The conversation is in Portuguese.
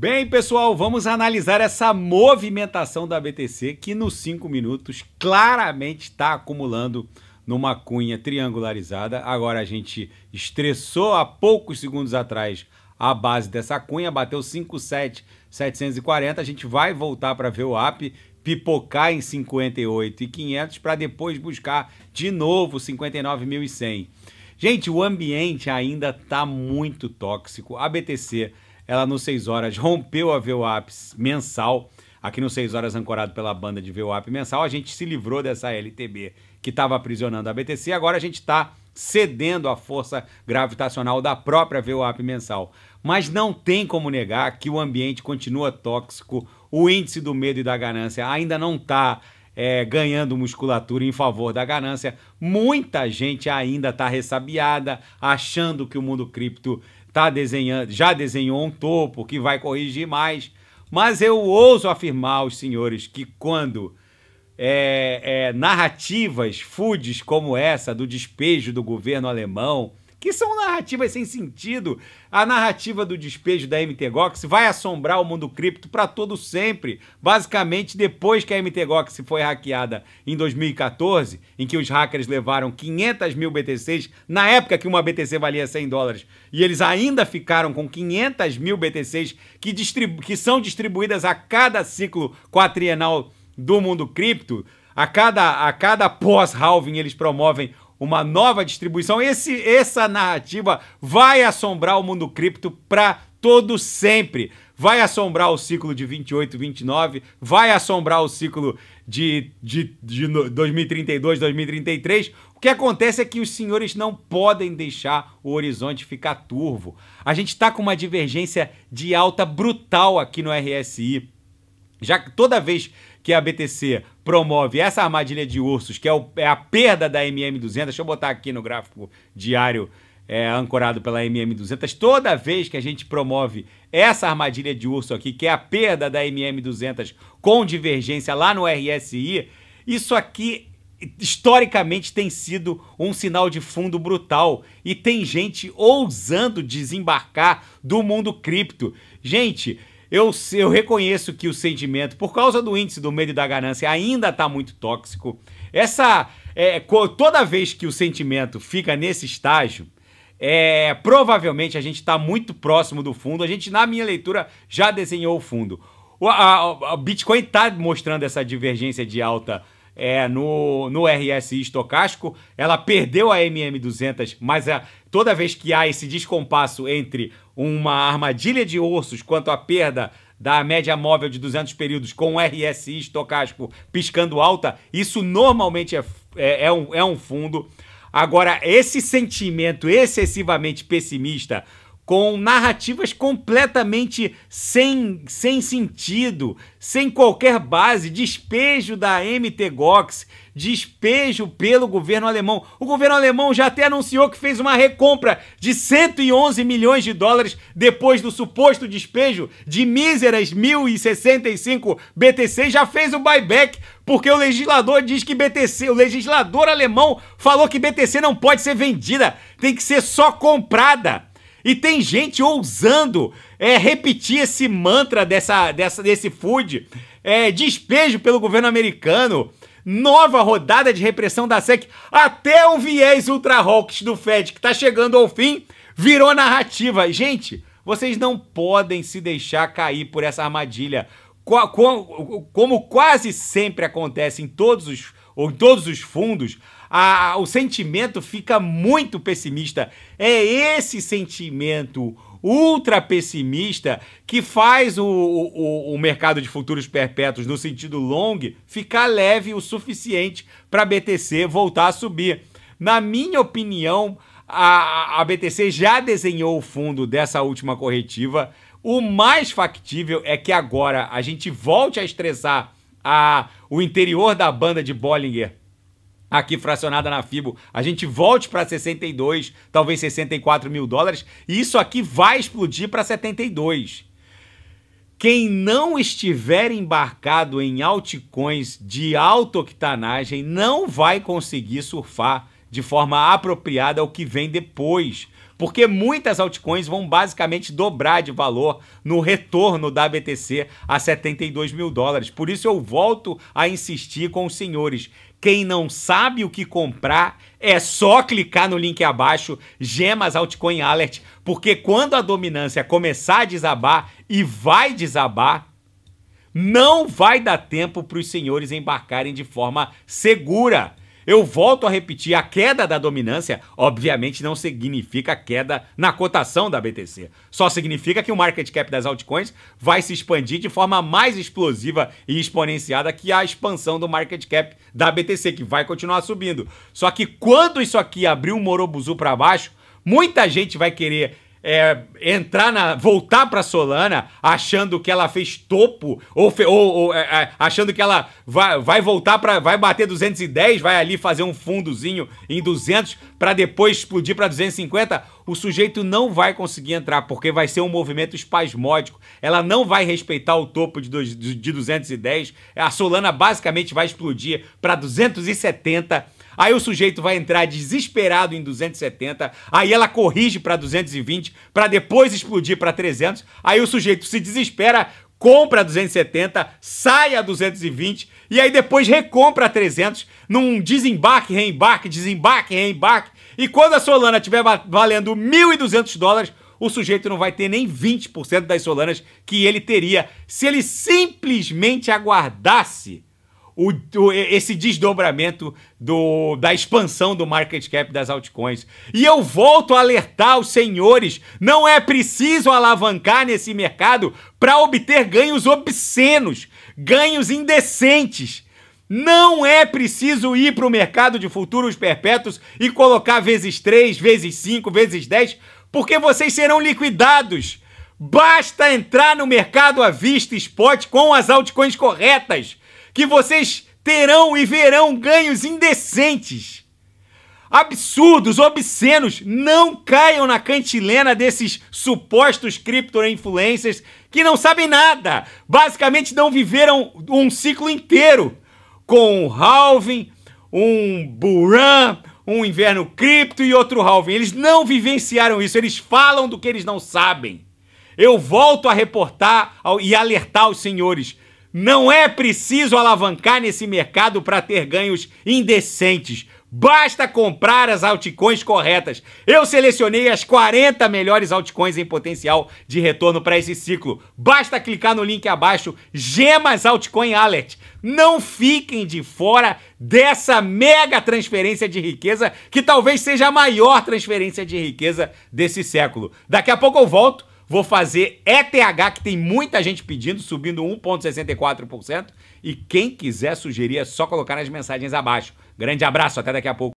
Bem, pessoal, vamos analisar essa movimentação da BTC que nos 5 minutos claramente está acumulando numa cunha triangularizada. Agora a gente estressou há poucos segundos atrás a base dessa cunha, bateu 57.740. A gente vai voltar para ver o app pipocar em 58,500 para depois buscar de novo 59.100. Gente, o ambiente ainda está muito tóxico. A BTC ela no 6 horas rompeu a VWAP mensal. Aqui no 6 horas ancorado pela banda de VWAP mensal, a gente se livrou dessa LTB que estava aprisionando a BTC. Agora a gente está cedendo a força gravitacional da própria VWAP mensal. Mas não tem como negar que o ambiente continua tóxico, o índice do medo e da ganância ainda não está é, ganhando musculatura em favor da ganância. Muita gente ainda está ressabiada, achando que o mundo cripto tá desenhando, já desenhou um topo que vai corrigir mais. Mas eu ouso afirmar aos senhores que quando é, é, narrativas foods como essa do despejo do governo alemão, que são narrativas sem sentido. A narrativa do despejo da MTGOX vai assombrar o mundo cripto para todo sempre. Basicamente, depois que a MTGOX foi hackeada em 2014, em que os hackers levaram 500 mil BTCs, na época que uma BTC valia 100 dólares, e eles ainda ficaram com 500 mil BTCs que, distribu que são distribuídas a cada ciclo quatrienal do mundo cripto. A cada, a cada pós-halving eles promovem uma nova distribuição. Esse, essa narrativa vai assombrar o mundo cripto para todo sempre. Vai assombrar o ciclo de 28, 29, vai assombrar o ciclo de, de, de 2032, 2033. O que acontece é que os senhores não podem deixar o horizonte ficar turvo. A gente está com uma divergência de alta brutal aqui no RSI já que toda vez que a BTC promove essa armadilha de ursos, que é, o, é a perda da MM200, deixa eu botar aqui no gráfico diário é, ancorado pela MM200, toda vez que a gente promove essa armadilha de urso aqui, que é a perda da MM200 com divergência lá no RSI, isso aqui historicamente tem sido um sinal de fundo brutal e tem gente ousando desembarcar do mundo cripto. Gente, eu, eu reconheço que o sentimento, por causa do índice do medo e da ganância, ainda está muito tóxico. Essa. É, toda vez que o sentimento fica nesse estágio, é, provavelmente a gente está muito próximo do fundo. A gente, na minha leitura, já desenhou o fundo. O a, a Bitcoin está mostrando essa divergência de alta é, no, no RSI estocástico. Ela perdeu a MM200, mas a, toda vez que há esse descompasso entre uma armadilha de ursos quanto à perda da média móvel de 200 períodos com RSI estocástico piscando alta, isso normalmente é, é, é um, é um fundo. Agora, esse sentimento excessivamente pessimista com narrativas completamente sem, sem sentido, sem qualquer base, despejo da MT Gox, despejo pelo governo alemão. O governo alemão já até anunciou que fez uma recompra de 111 milhões de dólares depois do suposto despejo de míseras 1.065 BTC, já fez o buyback porque o legislador diz que BTC, o legislador alemão falou que BTC não pode ser vendida, tem que ser só comprada. E tem gente ousando é, repetir esse mantra dessa, dessa, desse food. É, despejo pelo governo americano. Nova rodada de repressão da SEC. Até o viés ultra-hawks do Fed, que está chegando ao fim, virou narrativa. Gente, vocês não podem se deixar cair por essa armadilha. Como quase sempre acontece em todos os ou todos os fundos, a, o sentimento fica muito pessimista. É esse sentimento ultra pessimista que faz o, o, o mercado de futuros perpétuos no sentido long ficar leve o suficiente para a BTC voltar a subir. Na minha opinião, a, a BTC já desenhou o fundo dessa última corretiva. O mais factível é que agora a gente volte a estressar a, o interior da banda de Bollinger aqui fracionada na FIBO, a gente volte para 62, talvez 64 mil dólares, e isso aqui vai explodir para 72. Quem não estiver embarcado em altcoins de alta octanagem não vai conseguir surfar de forma apropriada ao que vem depois, porque muitas altcoins vão basicamente dobrar de valor no retorno da BTC a 72 mil dólares. Por isso eu volto a insistir com os senhores. Quem não sabe o que comprar, é só clicar no link abaixo, Gemas Altcoin Alert, porque quando a dominância começar a desabar, e vai desabar, não vai dar tempo para os senhores embarcarem de forma segura. Eu volto a repetir, a queda da dominância, obviamente, não significa queda na cotação da BTC. Só significa que o market cap das altcoins vai se expandir de forma mais explosiva e exponenciada que a expansão do market cap da BTC, que vai continuar subindo. Só que quando isso aqui abrir um morobuzu para baixo, muita gente vai querer é, entrar na. voltar para Solana achando que ela fez topo, ou, fe, ou, ou é, é achando que ela vai, vai voltar para vai bater 210, vai ali fazer um fundozinho em 200 para depois explodir para 250, o sujeito não vai conseguir entrar, porque vai ser um movimento espasmódico. Ela não vai respeitar o topo de, de, de 210, a Solana basicamente vai explodir para 270 Aí o sujeito vai entrar desesperado em 270, aí ela corrige para 220, para depois explodir para 300. Aí o sujeito se desespera, compra 270, sai a 220 e aí depois recompra 300 num desembarque, reembarque, desembarque, reembarque. E quando a Solana estiver valendo 1.200 dólares, o sujeito não vai ter nem 20% das solanas que ele teria se ele simplesmente aguardasse o, o, esse desdobramento do, da expansão do market cap das altcoins. E eu volto a alertar os senhores: não é preciso alavancar nesse mercado para obter ganhos obscenos, ganhos indecentes. Não é preciso ir para o mercado de futuros perpétuos e colocar vezes 3, vezes 5, vezes 10, porque vocês serão liquidados. Basta entrar no mercado à vista spot com as altcoins corretas que vocês terão e verão ganhos indecentes, absurdos, obscenos. Não caiam na cantilena desses supostos cripto-influencers que não sabem nada. Basicamente, não viveram um ciclo inteiro com um halving, um buran, um inverno cripto e outro halving. Eles não vivenciaram isso, eles falam do que eles não sabem. Eu volto a reportar e alertar os senhores não é preciso alavancar nesse mercado para ter ganhos indecentes. Basta comprar as altcoins corretas. Eu selecionei as 40 melhores altcoins em potencial de retorno para esse ciclo. Basta clicar no link abaixo, Gemas Altcoin Alert. Não fiquem de fora dessa mega transferência de riqueza que talvez seja a maior transferência de riqueza desse século. Daqui a pouco eu volto Vou fazer ETH, que tem muita gente pedindo, subindo 1,64%. E quem quiser sugerir é só colocar nas mensagens abaixo. Grande abraço, até daqui a pouco.